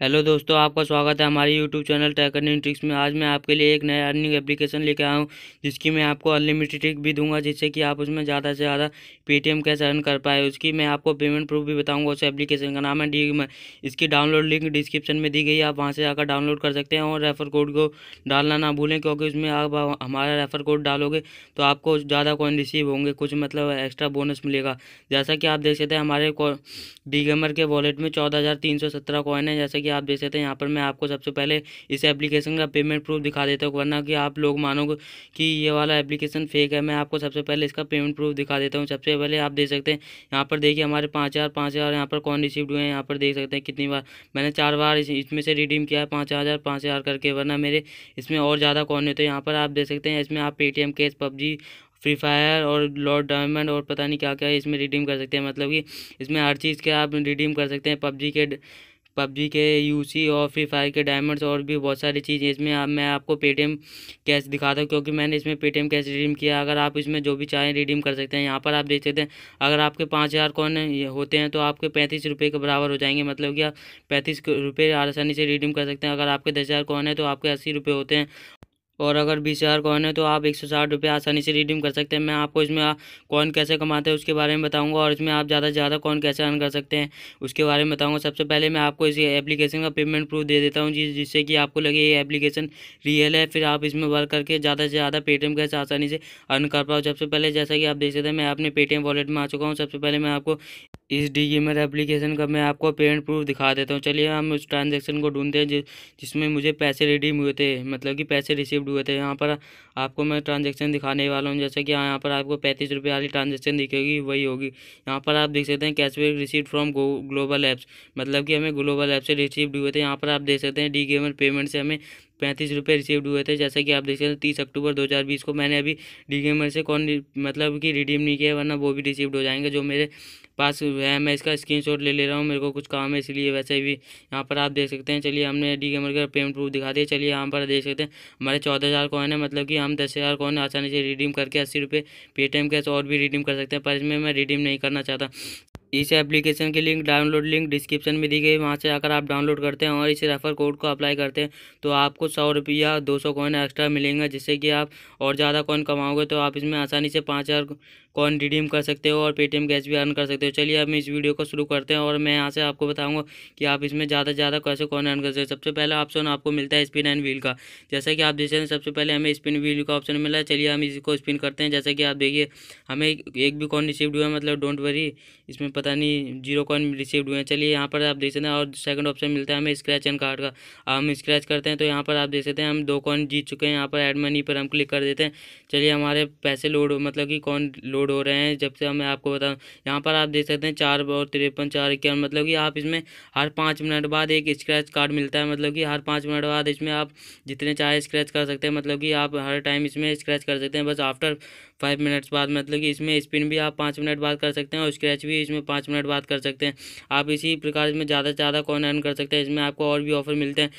hello दोस्तों आपका स्वागत है हमारे यूट्यूब चैनल टैकरनी ट्रिक्स में आज मैं आपके लिए एक नया अर्निंग एप्लीकेशन लेकर आया हूँ जिसकी मैं आपको अनलिमिटेड ट्रिक भी दूंगा जिससे कि आप उसमें ज़्यादा से ज़्यादा पेटीएम कैसे अर्न कर पाए उसकी मैं आपको पेमेंट प्रूफ भी बताऊँगा उस एप्लीकेशन का नाम है डी इसकी डाउनलोड लिंक डिस्क्रिप्शन में दी गई आप वहाँ से आकर डाउनलोड कर सकते हैं और रेफर कोड को डालना ना भूलें क्योंकि उसमें आप हमारा रेफर कोड डालोगे तो आपको ज़्यादा कॉइन रिसीव होंगे कुछ मतलब एक्स्ट्रा बोनस मिलेगा जैसा कि आप देख सकते हैं हमारे डी के वॉलेट में चौदह हज़ार तीन सौ सत्रह कॉइन है जैसे कि आप देख सकते हैं यहाँ पर मैं आपको सबसे पहले इस एप्लीकेशन का पेमेंट प्रूफ दिखा देता हूँ वरना कि आप लोग मानोगे कि ये वाला एप्लीकेशन फेक है मैं आपको सबसे पहले इसका पेमेंट प्रूफ दिखा देता हूँ सबसे पहले आप देख सकते हैं यहाँ पर देखिए हमारे पाँच हज़ार पाँच हज़ार यहाँ पर कौन रिसीव्ड हुए हैं यहाँ पर देख सकते हैं कितनी बार मैंने चार बार इसमें से रिडीम किया है पाँच हज़ार पाँच हज़ार करके वरना मेरे इसमें और ज़्यादा कौन होते हैं तो यहाँ पर आप देख सकते हैं इसमें आप Paytm cash PUBG free fire और लॉर्ड डायमंड और पता नहीं क्या क्या इसमें रिडीम कर सकते हैं मतलब कि इसमें हर चीज़ के आप रिडीम कर सकते हैं पबजी के पबजी के यूसी और फ्री फायर के डायमंड्स और भी बहुत सारी चीज़ें इसमें आप मैं आपको पेटीएम कैश दिखाता हूँ क्योंकि मैंने इसमें पेटीएम कैश रिडीम किया अगर आप इसमें जो भी चाहें रिडीम कर सकते हैं यहाँ पर आप देख सकते हैं अगर आपके पाँच हज़ार कौन होते हैं तो आपके पैंतीस रुपये के बराबर हो जाएंगे मतलब कि आप पैंतीस रुपये आसानी से रिडीम कर सकते हैं अगर आपके दस हज़ार कौन है तो आपके अस्सी रुपये होते हैं और अगर बीस हज़ार कॉइन है तो आप एक सौ साठ रुपये आसानी से रिडीम कर सकते हैं मैं आपको इसमें कॉइन कैसे कमाते हैं उसके बारे में बताऊँगा और इसमें आप ज़्यादा से ज़्यादा कॉइन कैसे अर्न कर सकते हैं उसके बारे में बताऊँगा सबसे पहले मैं आपको इस एप्लीकेशन का पेमेंट प्रूफ दे देता हूँ जिससे कि आपको लगे ये एप्लीकेशन रियल है फिर आप इसमें वर्क करके ज़्यादा से ज़्यादा पेटीएम कैसे आसानी से अर्न कर पाओ सबसे पहले जैसा कि आप देख सकते हैं मैं अपने पेटीएम वॉलेट में आ चुका हूँ सबसे पहले मैं आपको इस गेमर एप्लीकेशन का मैं आपको पेमेंट प्रूफ दिखा देता हूँ चलिए हम उस ट्रांजेक्शन को ढूंढते हैं जिसमें मुझे पैसे रिडीम हुए थे मतलब कि पैसे रिसीव्ड हुए थे यहाँ पर आपको मैं ट्रांजेक्शन दिखाने वाला हूँ जैसे कि यहाँ पर आपको पैंतीस रुपये वाली ट्रांजेक्शन दिखेगी वही होगी यहाँ पर आप देख सकते हैं cashback receive from global apps मतलब कि हमें ग्लोबल ऐप से रिसीव्ड हुए थे यहाँ पर आप देख सकते हैं डी गेमर पेमेंट से हमें पैंतीस रुपये रिसीव्ड हुए थे जैसे कि आप देख सकते हैं तीस अक्टूबर दो हज़ार बीस को मैंने अभी डी से कौन मतलब कि रिडीम नहीं किया वरना वो भी रिसीव्ड हो जाएंगे जो मेरे पास है मैं इसका स्क्रीनशॉट ले ले रहा हूँ मेरे को कुछ काम है इसलिए वैसे भी यहाँ पर आप देख सकते हैं चलिए हमने डी गेमर का पेमेंट प्रूफ दिखा दिया चलिए यहाँ पर देख सकते हैं हमारे चौदह हज़ार कॉन है मतलब कि हम दस हज़ार कॉन आसानी से रिडीम करके अस्सी रुपये पेटीएम कैश और भी रिडीम कर सकते हैं पर इसमें मैं रिडीम नहीं करना चाहता इस एप्लीकेशन की लिंक डाउनलोड लिंक डिस्क्रिप्शन में दी गई वहाँ से आकर आप डाउनलोड करते हैं और इस रेफर कोड को अप्लाई करते हैं तो आपको सौ रुपया दो सौ कॉइन एक्स्ट्रा मिलेंगे जिससे कि आप और ज़्यादा कॉइन कमाओगे तो आप इसमें आसानी से पाँच हज़ार कौन रिडीम कर सकते हो और पेटीएम कैश भी अर्न कर सकते हो चलिए हम इस वीडियो को शुरू करते हैं और मैं यहाँ से आपको बताऊँगा कि आप इसमें ज़्यादा से ज़्यादा कैसे कौन अर्न कर सकते हैं सबसे पहला ऑप्शन आपको मिलता है स्पिन एंड व्हील का जैसा कि आप देख सकते हैं सबसे पहले हमें स्पिन व्हील का ऑप्शन मिला है चलिए हम इसको स्पिन करते हैं जैसा कि आप देखिए हमें एक भी कॉइन रिसीव्ड हुआ है मतलब डोंट वरी इसमें पता नहीं जीरो कॉइन रिसीव्ड हुए हैं चलिए यहाँ पर आप देख सकते हैं और सेकंड ऑप्शन मिलता है हमें स्क्रैच एंड कार्ड का हम स्क्रैच करते हैं तो यहाँ पर आप देख सकते हैं हम दो कॉइन जीत चुके हैं यहाँ पर एड मनी पर हम क्लिक कर देते हैं चलिए हमारे पैसे लोड मतलब कि कौन लोड डाउनलोड हो रहे हैं जब से मैं आपको बता यहाँ पर आप देख सकते हैं चार और तिरपन चार इक्यावन मतलब कि आप इसमें हर पाँच मिनट बाद एक स्क्रैच कार्ड मिलता है मतलब कि हर पाँच मिनट बाद इसमें आप जितने चाहे स्क्रैच कर सकते हैं मतलब कि आप हर टाइम इसमें स्क्रैच कर सकते हैं बस आफ्टर फाइव मिनट्स बाद मतलब कि इसमें स्पिन भी आप पाँच मिनट बाद कर सकते हैं और स्क्रैच भी इसमें पाँच मिनट बाद कर सकते हैं आप इसी प्रकार इसमें ज़्यादा से ज़्यादा कौन अर्न कर सकते हैं इसमें आपको और भी ऑफर मिलते हैं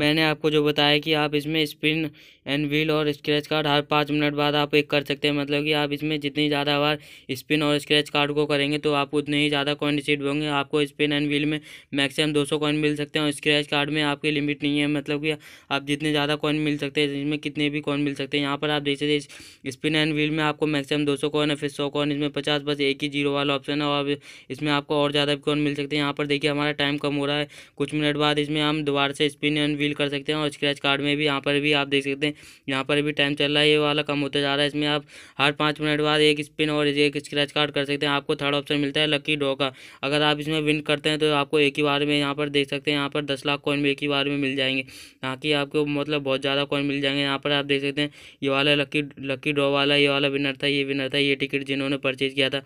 मैंने आपको जो बताया कि आप इसमें स्पिन एंड व्हील और स्क्रैच कार्ड हर पाँच मिनट बाद आप एक कर सकते हैं मतलब कि आप इसमें जितनी ज़्यादा बार स्पिन और स्क्रैच कार्ड को करेंगे तो आपको उतने ही ज़्यादा कॉइन रिसीव होंगे आपको स्पिन एंड व्हील में मैक्सिमम दो सौ कॉइन मिल सकते हैं और स्क्रैच कार्ड में आपकी लिमिट नहीं है मतलब कि आप जितने ज़्यादा कॉइन मिल सकते हैं इसमें कितने भी कॉइन मिल सकते हैं यहाँ पर आप देख सकते स्पिन एंड व्हील में आपको मैक्सिमम दो सौ कॉइन है फिर सौ कॉइन इसमें पचास बस एक ही जीरो वाला ऑप्शन है और इसमें आपको और ज़्यादा भी कॉइन मिल सकते हैं यहाँ पर देखिए हमारा टाइम कम हो रहा है कुछ मिनट बाद इसमें हम दोबारा से स्पिन एंड व्हील कर सकते हैं और स्क्रैच कार्ड में भी यहाँ पर भी आप देख सकते हैं यहाँ पर भी टाइम चल रहा है ये वाला कम होता जा रहा है इसमें आप हर पाँच मिनट बाद एक स्पिन और एक स्क्रैच कार्ड कर सकते हैं आपको थर्ड ऑप्शन मिलता है लकी ड्रॉ का अगर आप इसमें विन करते हैं तो आपको एक ही बार में यहाँ पर देख सकते हैं यहाँ पर दस लाख कॉइन भी एक ही बार में मिल जाएंगे यहाँ की आपको मतलब बहुत ज़्यादा कॉइन मिल जाएंगे यहाँ पर आप देख सकते हैं ये वाला लकी लकी ड्रॉ वाला ये वाला विनर था ये विनर था ये टिकट जिन्होंने परचेज किया था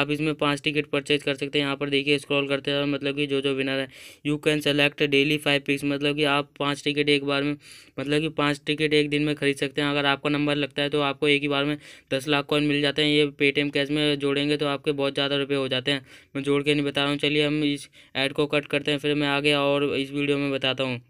आप इसमें पाँच टिकट परचेज कर सकते हैं यहाँ पर देखिए स्क्रॉल करते हैं मतलब कि जो जो विनर है you can select daily five picks मतलब कि आप पाँच टिकट एक बार में मतलब कि पाँच टिकट एक दिन में खरीद सकते हैं अगर आपका नंबर लगता है तो आपको एक ही बार में दस लाख कॉइन मिल जाते हैं ये पेटीएम कैश में जोड़ेंगे तो आपके बहुत ज़्यादा रुपये हो जाते हैं मैं जोड़ के नहीं बता रहा हूँ चलिए हम इस ऐड को कट करते हैं फिर मैं आगे और इस वीडियो में बताता हूँ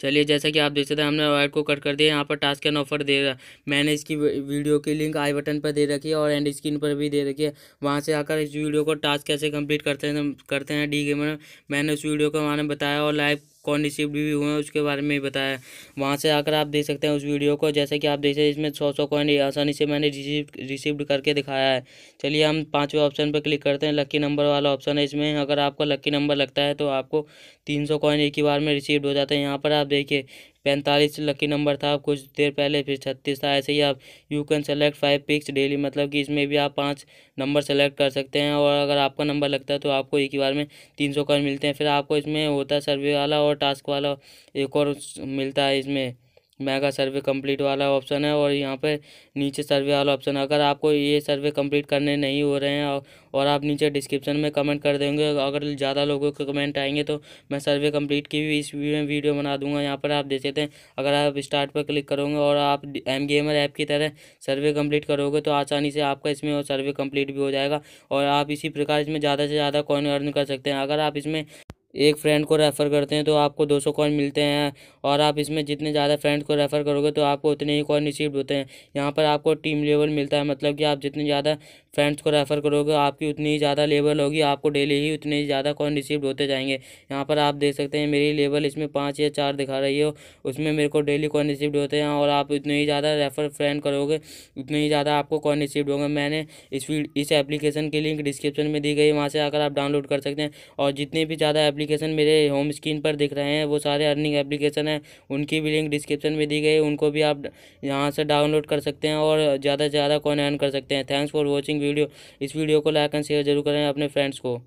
चलिए जैसा कि आप देख सकते हैं हमने ऐड को कट कर दिया यहाँ पर टास्क एंड ऑफर दे रहा मैंने इसकी वीडियो की लिंक आई बटन पर दे रखी है और एंड स्क्रीन पर भी दे रखी है वहाँ से आकर इस वीडियो को टास्क कैसे कंप्लीट करते हैं करते हैं डी गेमर मैंने उस वीडियो को वहाँ बताया और लाइव कौन रिसीव्ड भी हुए हैं उसके बारे में भी बताया वहाँ से आकर आप देख सकते हैं उस वीडियो को जैसे कि आप देख सकते हैं इसमें सौ सौ कॉइन आसानी से मैंने रिसीव रिसीव्ड करके दिखाया है चलिए हम पाँचवें ऑप्शन पर क्लिक करते हैं लक्की नंबर वाला ऑप्शन है इसमें अगर आपका लक्की नंबर लगता है तो आपको तीन सौ कॉइन एक ही बार में रिसीव हो जाते हैं यहाँ पर आप देखिए पैंतालीस लकी नंबर था कुछ देर पहले फिर छत्तीस था ऐसे ही आप you can select five picks daily मतलब कि इसमें भी आप पाँच नंबर सेलेक्ट कर सकते हैं और अगर आपका नंबर लगता है तो आपको एक ही बार में तीन सौ कर मिलते हैं फिर आपको इसमें होता है सर्वे वाला और टास्क वाला एक और मिलता है इसमें मेगा सर्वे कंप्लीट वाला ऑप्शन है और यहाँ पर नीचे सर्वे वाला ऑप्शन है अगर आपको ये सर्वे कंप्लीट करने नहीं हो रहे हैं और आप नीचे डिस्क्रिप्शन में कमेंट कर देंगे अगर ज़्यादा लोगों के कमेंट आएंगे तो मैं सर्वे कंप्लीट की भी इस वीडियो बना दूंगा यहाँ पर आप देख सकते हैं अगर आप स्टार्ट पर क्लिक करोगे और आप एम गेमर ऐप की तरह सर्वे कम्प्लीट करोगे तो आसानी से आपका इसमें सर्वे कम्प्लीट भी हो जाएगा और आप इसी प्रकार इसमें ज़्यादा से ज़्यादा कॉइन अर्न कर सकते हैं अगर आप इसमें एक फ्रेंड को रेफ़र करते हैं तो आपको दो सौ कॉइन मिलते हैं और आप इसमें जितने ज़्यादा फ्रेंड को रेफ़र करोगे तो आपको उतने ही कॉइन रिसीव होते हैं यहाँ पर आपको टीम लेवल मिलता है मतलब कि आप जितने ज़्यादा फ्रेंड्स को रेफ़र करोगे आपकी उतनी ही ज़्यादा लेवल होगी आपको डेली ही उतने ही ज़्यादा कॉइन रिसीव होते जाएंगे यहाँ पर आप देख सकते हैं मेरी लेवल इसमें पाँच या चार दिखा रही हो उसमें मेरे को डेली कॉइन रिसीव होते हैं और आप उतने ही ज़्यादा रेफ़र फ्रेंड करोगे उतने ही ज़्यादा आपको कॉइन रिसीव होंगे मैंने इस इस एप्लीकेशन की लिंक डिस्क्रिप्शन में दी गई वहाँ से आकर आप डाउनलोड कर सकते हैं और जितनी भी ज़्यादा एप्लीकेशन मेरे होम स्क्रीन पर दिख रहे हैं वो सारे अर्निंग एप्लीकेशन हैं उनकी भी लिंक डिस्क्रिप्शन में दी गई उनको भी आप यहाँ से डाउनलोड कर सकते हैं और ज़्यादा से ज़्यादा कौन अर्न कर सकते हैं थैंक्स फॉर वॉचिंग वीडियो इस वीडियो को लाइक एंड शेयर जरूर करें अपने फ्रेंड्स को